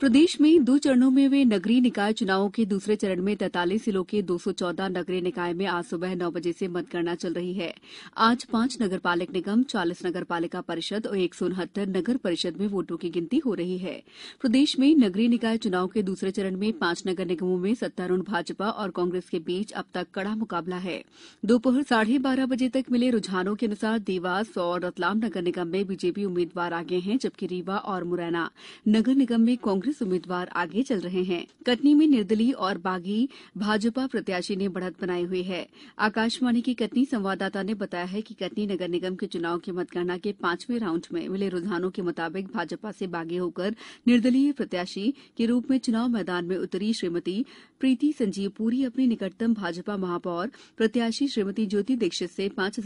प्रदेश में दो चरणों में हुए नगरीय निकाय चुनावों के दूसरे चरण में तैतालीस जिलों के दो सौ चौदह नगरीय निकाय में आज सुबह नौ बजे से मतगणना चल रही है आज पांच नगर पालिक निगम चालीस नगर पालिका परिषद और एक सौ उनहत्तर नगर परिषद में वोटों की गिनती हो रही है प्रदेश में नगरीय निकाय चुनाव के दूसरे चरण में पांच नगर निगमों में सत्तारूढ़ भाजपा और कांग्रेस के बीच अब तक कड़ा मुकाबला है दोपहर साढ़े बारह बजे तक मिले रुझानों के अनुसार देवास और रतलाम नगर निगम में बीजेपी उम्मीदवार आगे हैं जबकि रीवा और मुरैना नगर निगम में कांग्रेस कांग्रेस उम्मीदवार आगे चल रहे हैं कटनी में निर्दलीय और बागी भाजपा प्रत्याशी ने बढ़त बनाई हुई है आकाशवाणी के कटनी संवाददाता ने बताया है कि कटनी नगर निगम के चुनाव की मतगणना के पांचवें राउंड में मिले रुझानों के मुताबिक भाजपा से बागी होकर निर्दलीय प्रत्याशी के रूप में चुनाव मैदान में उतरी श्रीमती प्रीति संजीव पूरी अपनी निकटतम भाजपा महापौर प्रत्याशी श्रीमती ज्योति दीक्षित से पांच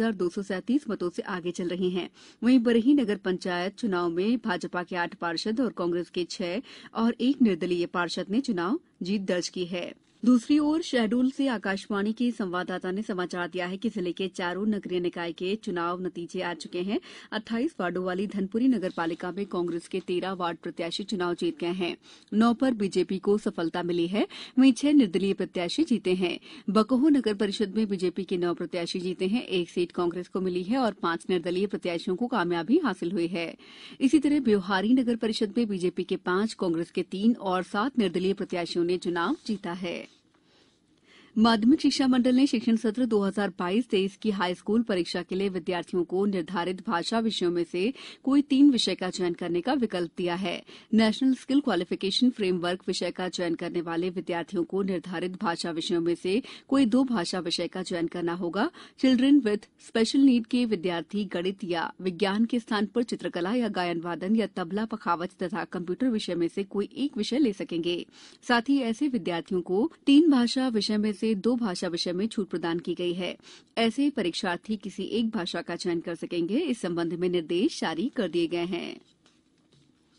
मतों से आगे चल रही हैं वहीं बरही नगर पंचायत चुनाव में भाजपा के आठ पार्षद और कांग्रेस के छह और एक निर्दलीय पार्षद ने चुनाव जीत दर्ज की है दूसरी ओर शहडोल से आकाशवाणी के संवाददाता ने समाचार दिया है कि जिले के चारों नगरीय निकाय के चुनाव नतीजे आ चुके हैं अट्ठाईस वार्डो वाली धनपुरी नगर पालिका में कांग्रेस के तेरह वार्ड प्रत्याशी चुनाव जीत गए हैं नौ पर बीजेपी को सफलता मिली है वहीं छह निर्दलीय प्रत्याशी जीते हैं बकोहो नगर परिषद में बीजेपी के नौ प्रत्याशी जीते हैं एक सीट कांग्रेस को मिली है और पांच निर्दलीय प्रत्याशियों को कामयाबी हासिल हुई है इसी तरह ब्योहारी नगर परिषद में बीजेपी के पांच कांग्रेस के तीन और सात निर्दलीय प्रत्याशियों ने चुनाव जीता है माध्यमिक शिक्षा मंडल ने शिक्षण सत्र 2022 23 की हाईस्कूल परीक्षा के लिए विद्यार्थियों को निर्धारित भाषा विषयों में से कोई तीन विषय का चयन करने का विकल्प दिया है नेशनल स्किल क्वालिफिकेशन फ्रेमवर्क विषय का चयन करने वाले विद्यार्थियों को निर्धारित भाषा विषयों में से कोई दो भाषा विषय का चयन करना होगा चिल्ड्रेन विथ स्पेशल नीड के विद्यार्थी गणित या विज्ञान के स्थान पर चित्रकला या गायन वादन या तबला पखावज तथा कंप्यूटर विषय में से कोई एक विषय ले सकेंगे साथ ही ऐसे विद्यार्थियों को तीन भाषा विषय में से से दो भाषा विषय में छूट प्रदान की गई है ऐसे परीक्षार्थी किसी एक भाषा का चयन कर सकेंगे इस संबंध में निर्देश जारी कर दिए गए हैं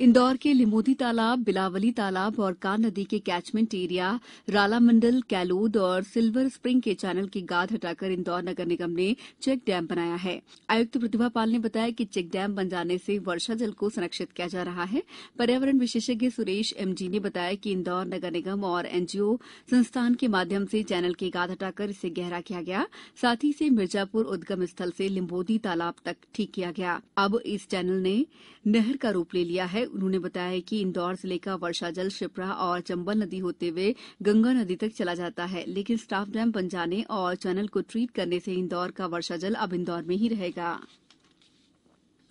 इंदौर के लिमोदी तालाब बिलावली तालाब और कान नदी के कैचमेंट एरिया रालामंडल कैलोद और सिल्वर स्प्रिंग के चैनल की गाद हटाकर इंदौर नगर निगम ने चेक डैम बनाया है आयुक्त प्रतिभा पाल ने बताया कि चेक डैम बन जाने से वर्षा जल को संरक्षित किया जा रहा है पर्यावरण विशेषज्ञ सुरेश एमजी ने बताया कि इंदौर नगर निगम और एनजीओ संस्थान के माध्यम से चैनल की गाद हटाकर इसे गहरा किया गया साथ ही इसे मिर्जापुर उद्गम स्थल से लिम्बोदी तालाब तक ठीक किया गया अब इस चैनल ने नहर का रूप ले लिया है उन्होंने बताया कि इंदौर जिले का वर्षा जल क्षिप्रा और चंबल नदी होते हुए गंगा नदी तक चला जाता है लेकिन स्टाफ डैम बन जाने और चैनल को ट्रीट करने से इंदौर का वर्षा जल अब इंदौर में ही रहेगा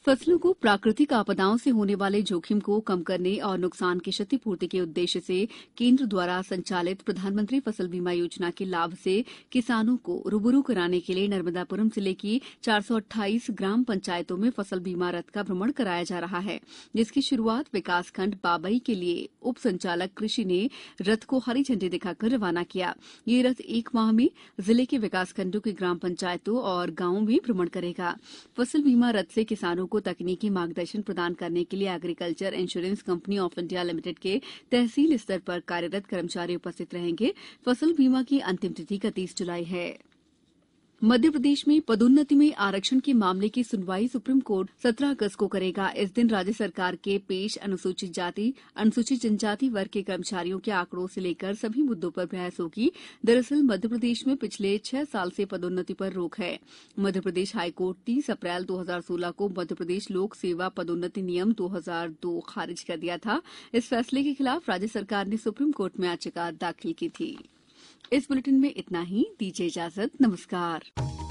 फसलों को प्राकृतिक आपदाओं से होने वाले जोखिम को कम करने और नुकसान की क्षतिपूर्ति के उद्देश्य से केंद्र द्वारा संचालित प्रधानमंत्री फसल बीमा योजना के लाभ से किसानों को रूबरू कराने के लिए नर्मदापुरम जिले की 428 ग्राम पंचायतों में फसल बीमा रथ का भ्रमण कराया जा रहा है जिसकी शुरुआत विकासखंड बाबई के लिए उप संचालक कृषि ने रथ को हरी झंडी दिखाकर रवाना किया ये रथ एक माह में जिले के विकासखंडों की ग्राम पंचायतों और गांवों में भ्रमण करेगा फसल बीमा रथ से किसानों को तकनीकी मार्गदर्शन प्रदान करने के लिए agriculture insurance company of India limited के तहसील स्तर पर कार्यरत कर्मचारी उपस्थित रहेंगे फसल बीमा की अंतिम तिथि इकतीस जुलाई है मध्यप्रदेश में पदोन्नति में आरक्षण के मामले की सुनवाई सुप्रीम कोर्ट सत्रह अगस्त को करेगा इस दिन राज्य सरकार के पेश अनुसूचित जाति अनुसूचित जनजाति वर्ग के कर्मचारियों के आंकड़ों से लेकर सभी मुद्दों पर बहस होगी दरअसल मध्यप्रदेश में पिछले छह साल से पदोन्नति पर रोक है मध्यप्रदेश हाईकोर्ट तीस अप्रैल दो को मध्यप्रदेश लोक सेवा पदोन्नति नियम दो खारिज कर दिया था इस फैसले के खिलाफ राज्य सरकार ने सुप्रीम कोर्ट में याचिका दाखिल की थी इस बुलेटिन में इतना ही दीजिए इजाजत नमस्कार